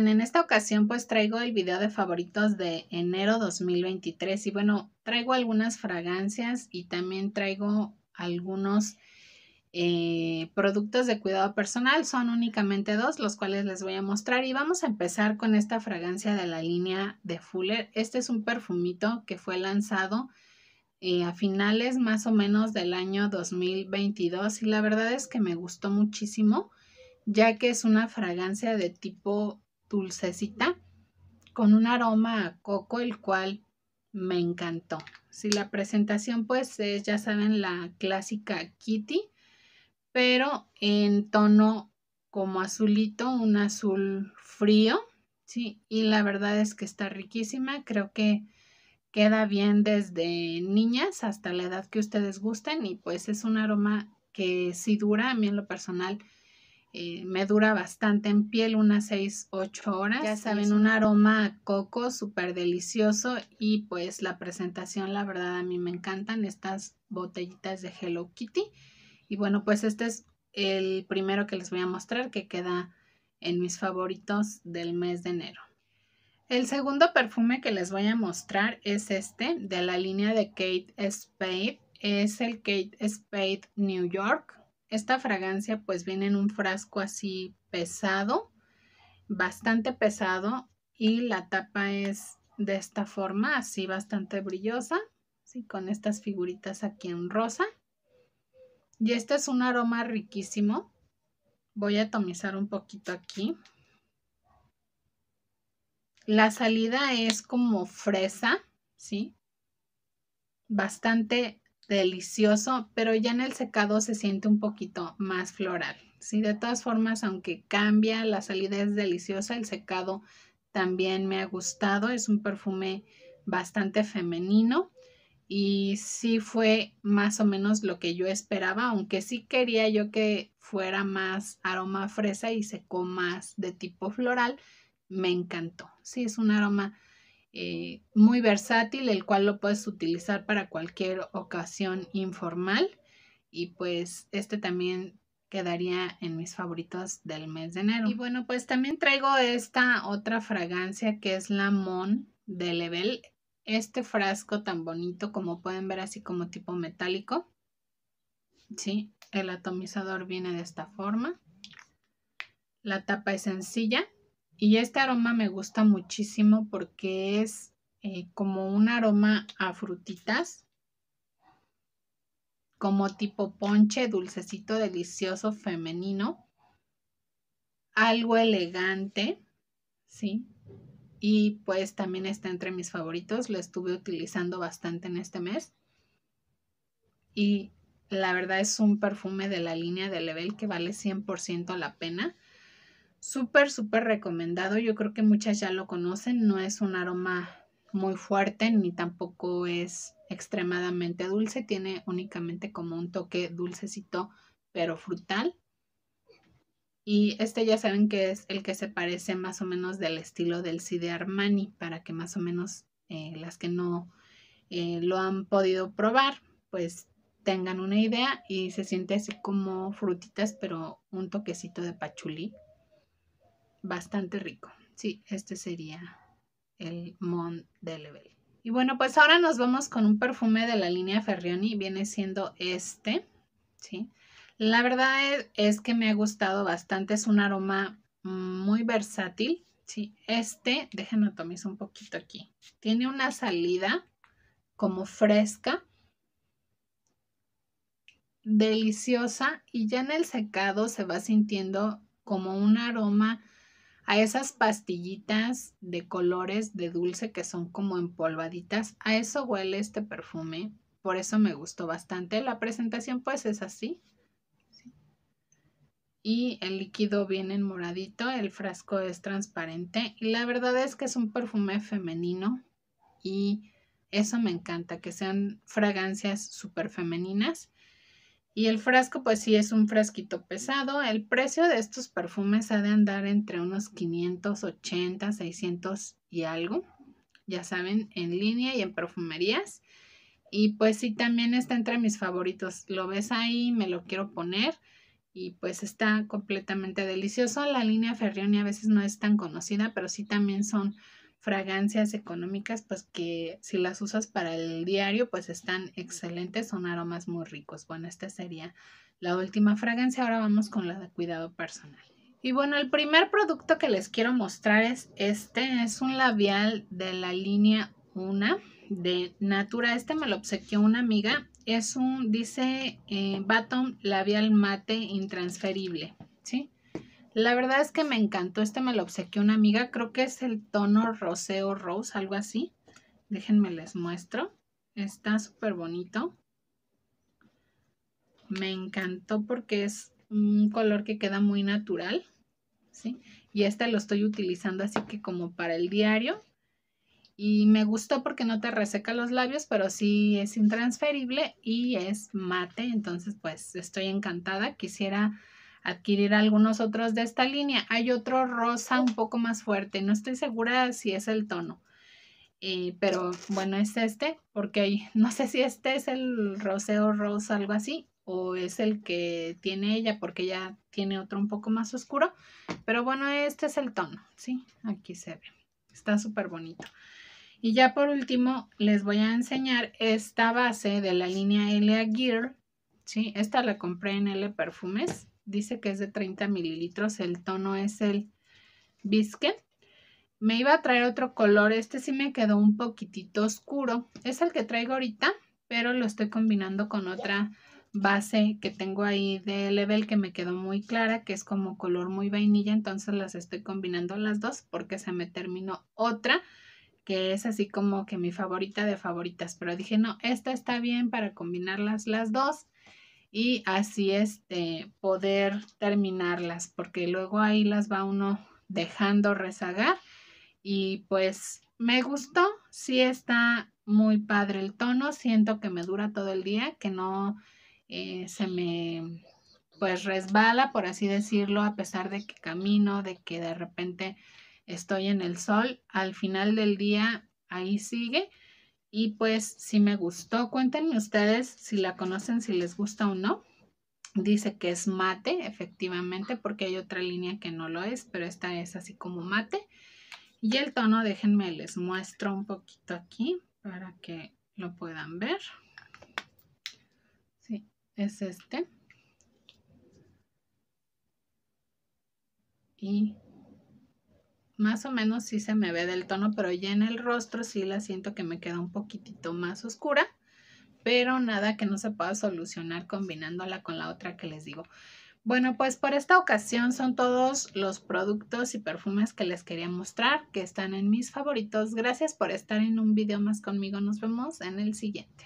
En esta ocasión pues traigo el video de favoritos de enero 2023 y bueno, traigo algunas fragancias y también traigo algunos eh, productos de cuidado personal. Son únicamente dos, los cuales les voy a mostrar y vamos a empezar con esta fragancia de la línea de Fuller. Este es un perfumito que fue lanzado eh, a finales más o menos del año 2022 y la verdad es que me gustó muchísimo ya que es una fragancia de tipo dulcecita con un aroma a coco, el cual me encantó. Si la presentación pues es, ya saben, la clásica Kitty, pero en tono como azulito, un azul frío, ¿sí? Y la verdad es que está riquísima, creo que queda bien desde niñas hasta la edad que ustedes gusten y pues es un aroma que si dura, a mí en lo personal eh, me dura bastante en piel, unas 6, 8 horas. Ya saben, un aroma a coco súper delicioso y pues la presentación, la verdad, a mí me encantan estas botellitas de Hello Kitty. Y bueno, pues este es el primero que les voy a mostrar que queda en mis favoritos del mes de enero. El segundo perfume que les voy a mostrar es este de la línea de Kate Spade. Es el Kate Spade New York esta fragancia pues viene en un frasco así pesado, bastante pesado y la tapa es de esta forma, así bastante brillosa, ¿sí? con estas figuritas aquí en rosa. Y este es un aroma riquísimo. Voy a atomizar un poquito aquí. La salida es como fresa, ¿sí? Bastante delicioso, pero ya en el secado se siente un poquito más floral. Sí, de todas formas, aunque cambia, la salida es deliciosa, el secado también me ha gustado, es un perfume bastante femenino y sí fue más o menos lo que yo esperaba, aunque sí quería yo que fuera más aroma fresa y secó más de tipo floral, me encantó. Sí, es un aroma eh, muy versátil, el cual lo puedes utilizar para cualquier ocasión informal. Y pues este también quedaría en mis favoritos del mes de enero. Y bueno, pues también traigo esta otra fragancia que es la Mon de Level. Este frasco tan bonito como pueden ver así como tipo metálico. Sí, el atomizador viene de esta forma. La tapa es sencilla y este aroma me gusta muchísimo porque es eh, como un aroma a frutitas, como tipo ponche, dulcecito delicioso femenino, algo elegante, ¿sí? Y pues también está entre mis favoritos, lo estuve utilizando bastante en este mes. Y la verdad es un perfume de la línea de Level que vale 100% la pena. Súper, súper recomendado. Yo creo que muchas ya lo conocen. No es un aroma muy fuerte ni tampoco es extremadamente dulce. Tiene únicamente como un toque dulcecito, pero frutal. Y este ya saben que es el que se parece más o menos del estilo del Cide Armani, para que más o menos eh, las que no eh, lo han podido probar, pues tengan una idea y se siente así como frutitas, pero un toquecito de pachulí bastante rico. Sí, este sería el Mont de Level. Y bueno, pues ahora nos vamos con un perfume de la línea Ferrioni, viene siendo este, ¿sí? La verdad e, es, que me ha gustado bastante, es un aroma muy versátil, ¿sí? Este, déjenme tomar un poquito aquí, tiene una salida como fresca, deliciosa y ya en el secado se va sintiendo como un aroma a esas pastillitas de colores de dulce que son como empolvaditas. A eso huele este perfume. Por eso me gustó bastante. La presentación pues es así. Y el líquido viene en moradito, el frasco es transparente la verdad es que es un perfume femenino y eso me encanta, que sean fragancias súper femeninas y el frasco, pues sí, es un frasquito pesado. El precio de estos perfumes ha de andar entre unos 580, 600 y algo. Ya saben, en línea y en perfumerías. Y pues sí, también está entre mis favoritos. Lo ves ahí, me lo quiero poner. Y pues está completamente delicioso. La línea Ferrioni a veces no es tan conocida, pero sí también son fragancias económicas, pues que si las usas para el diario, pues están excelentes, son aromas muy ricos. Bueno, esta sería la última fragancia. Ahora vamos con la de cuidado personal. Y bueno, el primer producto que les quiero mostrar es este, es un labial de la línea 1 de Natura. Este me lo obsequió una amiga. Es un, dice, eh, Batom Labial Mate Intransferible, ¿sí? La verdad es que me encantó. Este me lo obsequió una amiga. Creo que es el tono roseo rose, algo así. Déjenme les muestro. Está súper bonito. Me encantó porque es un color que queda muy natural. ¿sí? Y este lo estoy utilizando así que como para el diario. Y me gustó porque no te reseca los labios, pero sí es intransferible y es mate. Entonces, pues estoy encantada. Quisiera adquirir algunos otros de esta línea. Hay otro rosa un poco más fuerte, no estoy segura si es el tono, eh, pero bueno, es este, porque no sé si este es el roseo rosa, algo así, o es el que tiene ella, porque ella tiene otro un poco más oscuro, pero bueno, este es el tono, ¿sí? Aquí se ve, está súper bonito. Y ya por último, les voy a enseñar esta base de la línea L Gear, ¿sí? Esta la compré en L Perfumes dice que es de 30 mililitros, el tono es el bisque. Me iba a traer otro color, este sí me quedó un poquitito oscuro, es el que traigo ahorita, pero lo estoy combinando con otra base que tengo ahí de level que me quedó muy clara, que es como color muy vainilla, entonces las estoy combinando las dos porque se me terminó otra que es así como que mi favorita de favoritas, pero dije, no, esta está bien para combinarlas las dos y así este, poder terminarlas, porque luego ahí las va uno dejando rezagar y pues me gustó, sí está muy padre el tono, siento que me dura todo el día, que no eh, se me pues resbala, por así decirlo, a pesar de que camino, de que de repente estoy en el sol, al final del día ahí sigue y pues si me gustó. Cuéntenme ustedes si la conocen, si les gusta o no. Dice que es mate, efectivamente, porque hay otra línea que no lo es, pero esta es así como mate. Y el tono, déjenme, les muestro un poquito aquí para que lo puedan ver. Sí, es este. Y más o menos sí se me ve del tono, pero ya en el rostro sí la siento que me queda un poquitito más oscura, pero nada que no se pueda solucionar combinándola con la otra que les digo. Bueno, pues por esta ocasión son todos los productos y perfumes que les quería mostrar, que están en mis favoritos. Gracias por estar en un video más conmigo. Nos vemos en el siguiente.